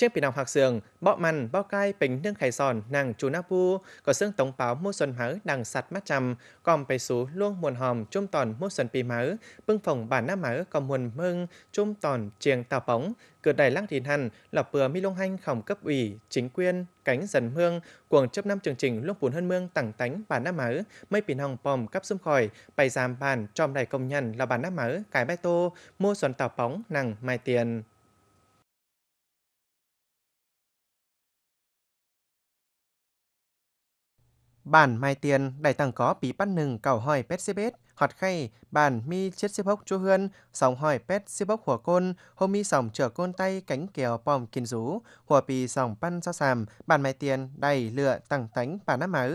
chiếc bình nọc hạc sườn bọ mằn bao cai bình nương khải giòn nàng chú nắp vu có xương tống báo mua xuân máu đằng sạt mắt trầm còn bày xú luôn muôn hòm chôm tòn mua xuân pì máu bưng phòng bản nam máu còn muôn mưng chôm tòn chiềng tàu bóng cửa đài lăng thìn hằn lọc bừa mi lông hanh khổng cấp ủy chính quyền cánh dần mương cuồng chấp năm chương trình lúc bốn hơn mương tặng tánh bản nam máu mây bình hồng bòm cấp xung khỏi bày giảm bàn tròm đài công nhân là bản nam máu cái bài tô mua xuân tàu bóng nàng mai tiền bản mai tiền đại tăng có bí bắt nừng cầu hỏi pet xếp bết, hoạt khay, bản mi chết xếp hốc chú hươn, sóng hỏi pet xếp hốc hùa côn, hôm mi sòng trở côn tay cánh kèo pom kiên rú, hùa pì sóng pan sao sàm, bản mai tiền đầy lựa tăng tánh bà nắp máu,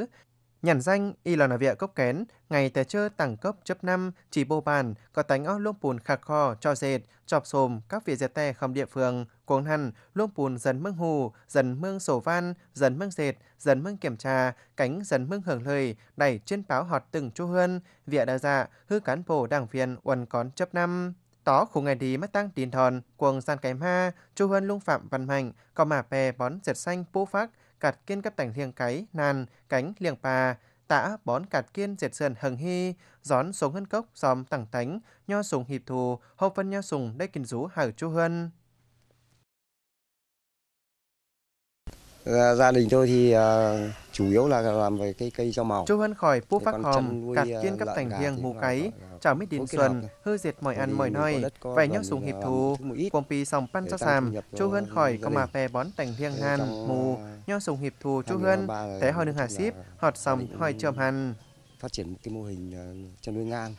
nhản danh y là việc cốc kén, ngày tế chơ tăng cấp chấp năm, chỉ bô bàn, có tánh ở luông bùn khạc kho, cho dệt, chọp xồm, các vị dệt tè không địa phương, cuồng hẳn, luông bùn dần mương hù, dần mương sổ van, dần mương dệt, dần mương kiểm tra, cánh dần mương hưởng lời, đẩy trên báo họt từng chu hơn, vịa đa dạ, hư cán bộ đảng viên quần cón chấp năm tó khu ngày đi mất tăng tín thòn, cuồng gian cái ma, chu hơn lung phạm văn mạnh, có mà pè bón dệt xanh bố phát cạt kiên cấp tành thiêng cái, nan, cánh, liêng pa, tả bón cạt kiên diệt sơn hằng hy, gión sống hân cốc, giòm tẳng tánh, nho sùng hiệp thù, hậu phân nho sùng đây kinh rú hở chu hân. gia đình tôi thì ờ, chủ yếu là làm về cây cây rau màu. Châu Hân khỏi phố phát Hòm, cạt chuyên cấp thành riêng mù cái, chào ờ, mít đến xuân, hư diệt mọi ăn mọi nơi, vài nhóc ờ, sùng hiệp thù, quang pi sòng pan cho sàm, Châu Hân khỏi có mà pè bón thành riêng hàn, mù, nhóc sùng hiệp thù Châu Hân, té hỏi nương hà xíp, họt sòng hỏi trầm hàn. Phát triển cái mô hình chăn nuôi ngan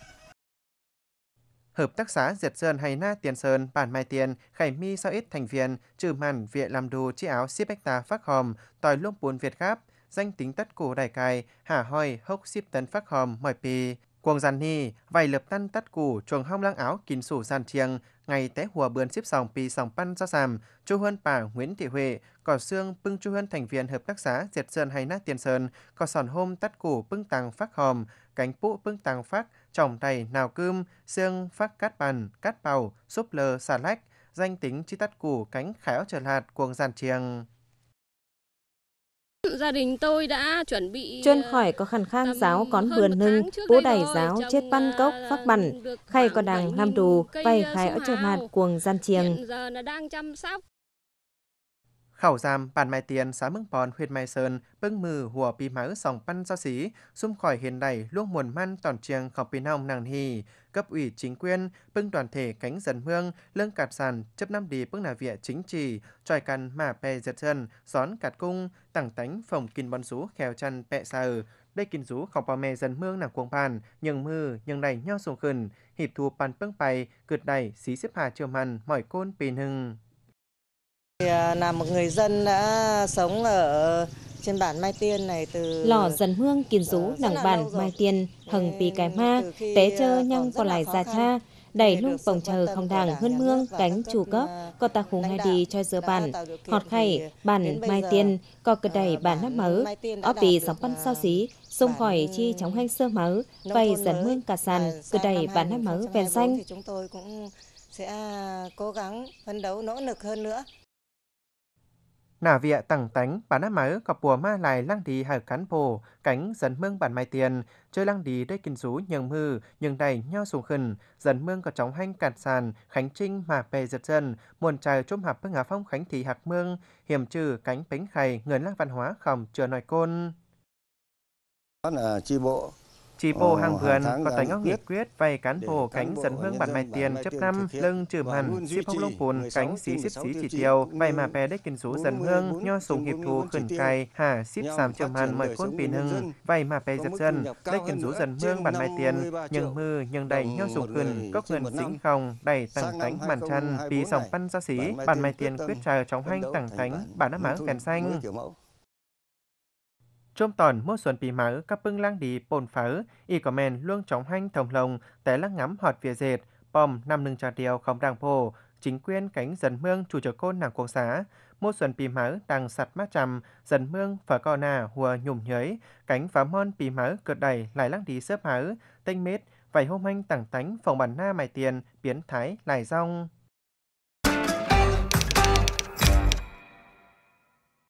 Hợp tác xã Diệt Sơn Hay Na Tiền Sơn, Bản Mai Tiền, Khải my sao ít thành viên, trừ màn viện làm đồ chiếc áo ship hecta phác hòm, tòi luông bốn Việt Gáp, danh tính tất cổ đại cài, hà hoi hốc ship tấn phác hòm mỏi pì. Cuồng giàn ni, vài lập tan tắt củ chuồng hong lang áo kín sủ sàn chiêng, ngày té hùa bươn xếp sòng pì sòng pan ra sàm, chu hơn bà Nguyễn Thị Huệ, cỏ xương pưng chu hơn thành viên hợp tác xã diệt sơn hay nát tiền sơn, cỏ sòn hôm tắt củ pưng tàng phát hòm, cánh pụ pưng tàng phát, trồng tay nào cơm, xương phát cát bàn, cát bào, súp lơ, xà lách, danh tính chi tắt củ cánh khéo trở lạt cuồng giàn chiêng gia đình tôi đã chuẩn bị Trơn ờ, khỏi có khăn khang giáo con vườn nưng, bố đẩy giáo chết văn ờ, cốc phát bẩn khay có đàng làm đủ, vay ờ, khai ở trên mặt cuồng gian chiềng. giờ là đang chăm sóc khảo giam bàn mai tiền xá mưng pòn huyệt mai sơn bưng mừ hùa pi máu sòng pan do xí xung khỏi hiền đẩy luông muồn man toàn trường khẩu pin hồng nàng hì cấp ủy chính quyền bưng đoàn thể cánh dần mương lương cạt sàn chấp năm đi bưng là vịa chính trị tròi căn mà pè giật chân xón cạt cung tảng tánh phòng kinh bón rú khèo chân pẹ sờ đây kinh rú khẩu bò mè dần mương nàng cuồng bàn nhường mư nhường đẩy nhau xuống khẩn hiệp thù bàn bưng bày cượt đẩy xí xếp hà chiều mằn mỏi côn pin hưng À, là một người dân đã sống ở trên bản Mai Tiên này từ lò dần hương kiên rú đẳng dạ, bản Mai Tiên hằng pì cái ma té chơ nhăng à, còn lại già cha đẩy lung bồng chờ không đàng hơn mương cánh chủ cấp có ta khung hai đi cho dơ bản họt khay à, bản mai tiên có cơ đẩy bản nắp mớ óp bì sóng băn sao xí sông khỏi ừ, chi chóng hanh sơ mớ vay dần mương cả sàn cơ đẩy bản nắp mớ ven xanh chúng tôi cũng sẽ cố gắng phấn đấu nỗ lực hơn nữa Nả vịa tăng tánh bản áp máy gặp bùa ma lại lăng đi hải cán bồ, cánh dần mương bản mai tiền, chơi lăng đi đây kinh rú nhường mư, nhường đầy nho xuống khẩn, dần mương có chóng hanh cạn sàn, khánh trinh mà bề giật dân, muôn trời trôm hạp bức ngã phong khánh thị hạc mương, hiểm trừ cánh bánh khay, người lăng văn hóa khổng chưa nói côn. Đó là chi bộ chỉ bộ ờ, hàng vườn có tánh ốc nghị quyết vay cán bộ cánh dân hương bản mai tiền chấp năm lưng trừ hẳn xếp hông lông phùn cánh xí xếp xí chỉ tiêu vay mà bè đếch kinh số dân hương nho sùng hiệp thù khẩn cày hà xếp sàm trầm hẳn mời khôn pin hưng vay mà bè dập dân đếch kinh số dân hương bản mai tiền nhưng mư nhưng đầy nho sùng khẩn cốc ngân dính không đầy tầng tánh màn chăn vì dòng văn ra xí bản mai tiền quyết trà trong hanh tầng tánh bản đá má kèn xanh trong tuần mùa xuân bị máu các bưng lăng đi bồn pháo, y có men luôn chóng hanh thồng lồng, té lăng ngắm hoạt vỉa dệt, bom năm nương trà điều không đàng phổ, chính quyền cánh dân mương chủ trở côn nàng quốc xá. Mùa xuân bị máu đang sạt mát trầm dân mương phở cò nà hùa nhùm nhới, cánh phá mon bị máu cợt đầy lại lăng đi xếp máu, tinh mết, vài hôm anh tảng tánh phòng bản na mài tiền, biến thái lại rong.